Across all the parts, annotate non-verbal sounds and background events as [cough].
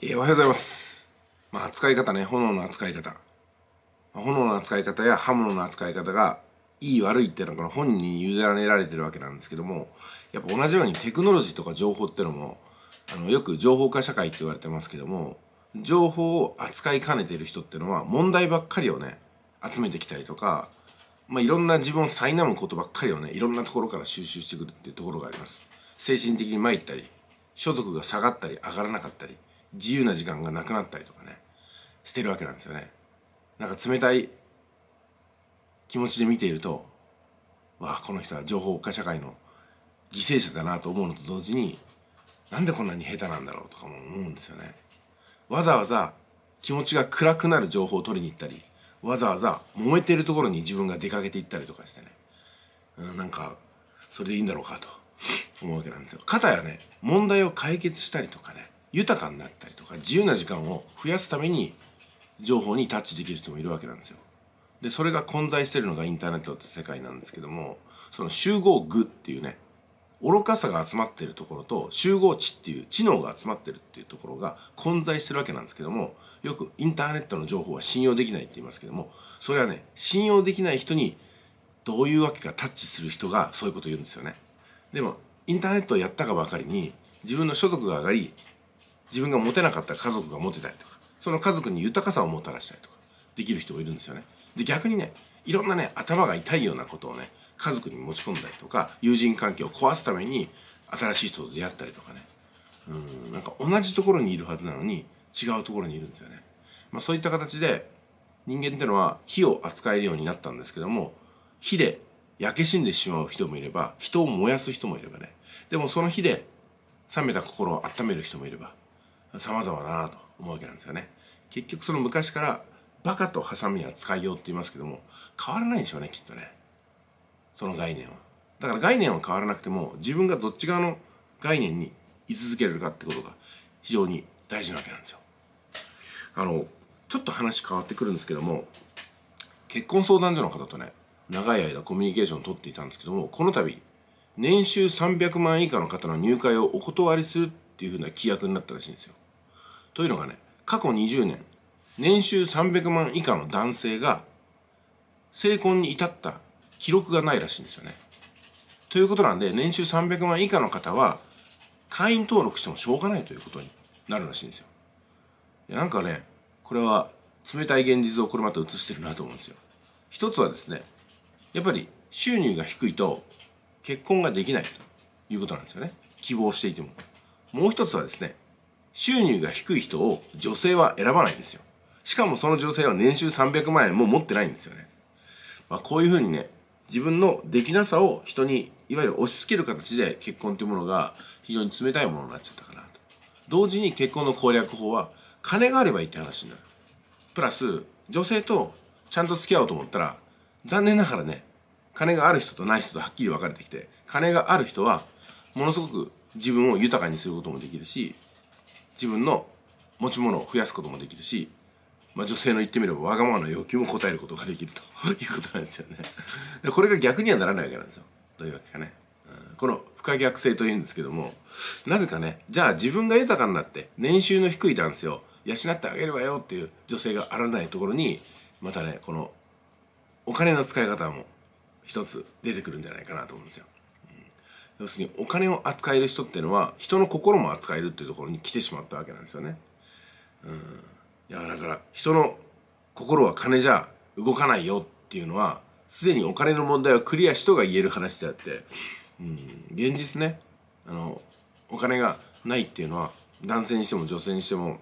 えー、おはようございます。まあ、扱い方ね、炎の扱い方。炎の扱い方や刃物の扱い方が、いい悪いっていうのはこの本に委ねられてるわけなんですけども、やっぱ同じようにテクノロジーとか情報ってのも、あの、よく情報化社会って言われてますけども、情報を扱いかねてる人っていうのは、問題ばっかりをね、集めてきたりとか、まあ、いろんな自分を苛むことばっかりをね、いろんなところから収集してくるっていうところがあります。精神的に参ったり、所得が下がったり、上がらなかったり。自由な時間がなくなったりとかねしてるわけなんですよねなんか冷たい気持ちで見ているとわあこの人は情報化社会の犠牲者だなと思うのと同時になんでこんなに下手なんだろうとかも思うんですよねわざわざ気持ちが暗くなる情報を取りに行ったりわざわざ揉めてるところに自分が出かけて行ったりとかしてねうんなんかそれでいいんだろうかと思うわけなんですよ。かたやね問題を解決したりとかね豊かになったりとか自由な時間を増やすために情報にタッチできる人もいるわけなんですよ。でそれが混在してるのがインターネットって世界なんですけどもその集合具っていうね愚かさが集まってるところと集合知っていう知能が集まってるっていうところが混在してるわけなんですけどもよくインターネットの情報は信用できないって言いますけどもそれはね信用できない人にどういうわけかタッチする人がそういうこと言うんですよね。でもインターネットをやったかばかりに自分の所得が上がり自分が持てなかった家族が持てたりとかその家族に豊かさをもたらしたりとかできる人がいるんですよねで逆にねいろんなね頭が痛いようなことをね家族に持ち込んだりとか友人関係を壊すために新しい人と出会ったりとかねうんなんか同じところにいるはずなのに違うところにいるんですよね、まあ、そういった形で人間ってのは火を扱えるようになったんですけども火で焼け死んでしまう人もいれば人を燃やす人もいればねでもその火で冷めた心を温める人もいれば様々だなと思うわけなんですよね結局その昔からバカとハサミは使いようって言いますけども変わらないんでしょうねきっとねその概念はだから概念は変わらなくても自分がどっち側の概念に居続けるかってことが非常に大事なわけなんですよあのちょっと話変わってくるんですけども結婚相談所の方とね長い間コミュニケーションを取っていたんですけどもこの度年収300万以下の方の入会をお断りするっていうふうな規約になったらしいんですよというのがね過去20年年収300万以下の男性が成婚に至った記録がないらしいんですよね。ということなんで年収300万以下の方は会員登録してもしょうがないということになるらしいんですよ。なんかねこれは冷たい現実をこれまた映してるなと思うんですよ。一つはですねやっぱり収入が低いと結婚ができないということなんですよね希望していても。もう一つはですね収入が低い人を女性は選ばないんですよ。しかもその女性は年収300万円も持ってないんですよね。まあ、こういうふうにね、自分のできなさを人にいわゆる押し付ける形で結婚というものが非常に冷たいものになっちゃったかなと。同時に結婚の攻略法は金があればいいって話になる。プラス女性とちゃんと付き合おうと思ったら残念ながらね、金がある人とない人とはっきり分かれてきて、金がある人はものすごく自分を豊かにすることもできるし、自分の持ち物を増やすこともできるし、まあ、女性の言ってみればわがままの要求も応えることができると [laughs] いうことなんですよね。でこれが逆にはならないわけなんですよ。どういうわけかね。うん、この不可逆性というんですけどもなぜかねじゃあ自分が豊かになって年収の低い男性を養ってあげればよっていう女性があらないところにまたねこのお金の使い方も一つ出てくるんじゃないかなと思うんですよ。要するにお金を扱える人っていうのは人の心も扱えるっていうところに来てしまったわけなんですよね。うん、いやだから人の心は金じゃ動かないよっていうのはすでにお金の問題をクリアしとが言える話であって、うん、現実ねあのお金がないっていうのは男性にしても女性にしても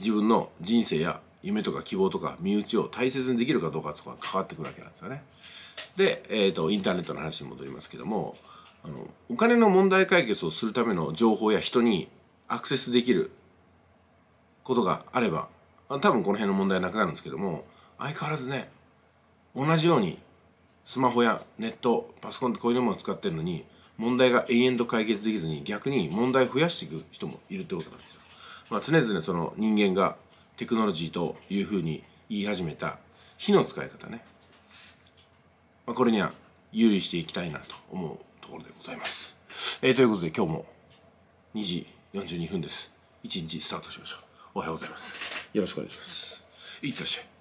自分の人生や夢とか希望とか身内を大切にできるかどうかとか関わってくるわけなんですよね。で、えーと、とインターネットの話に戻りますけどもあのお金の問題解決をするための情報や人にアクセスできることがあれば多分この辺の問題なくなるんですけども相変わらずね同じようにスマホやネットパソコンってこういうものを使ってるのに問題が延々と解決できずに逆に問題を増やしていく人もいるってことなんですよ。まあ、常々その人間がテクノロジーというふうに言い始めた火の使い方ね、まあ、これには有利していきたいなと思うところでございます。えー、ということで今日も2時42分です。1日スタートしましょう。おはようございます。よろしくお願いします。いってらっしゃい。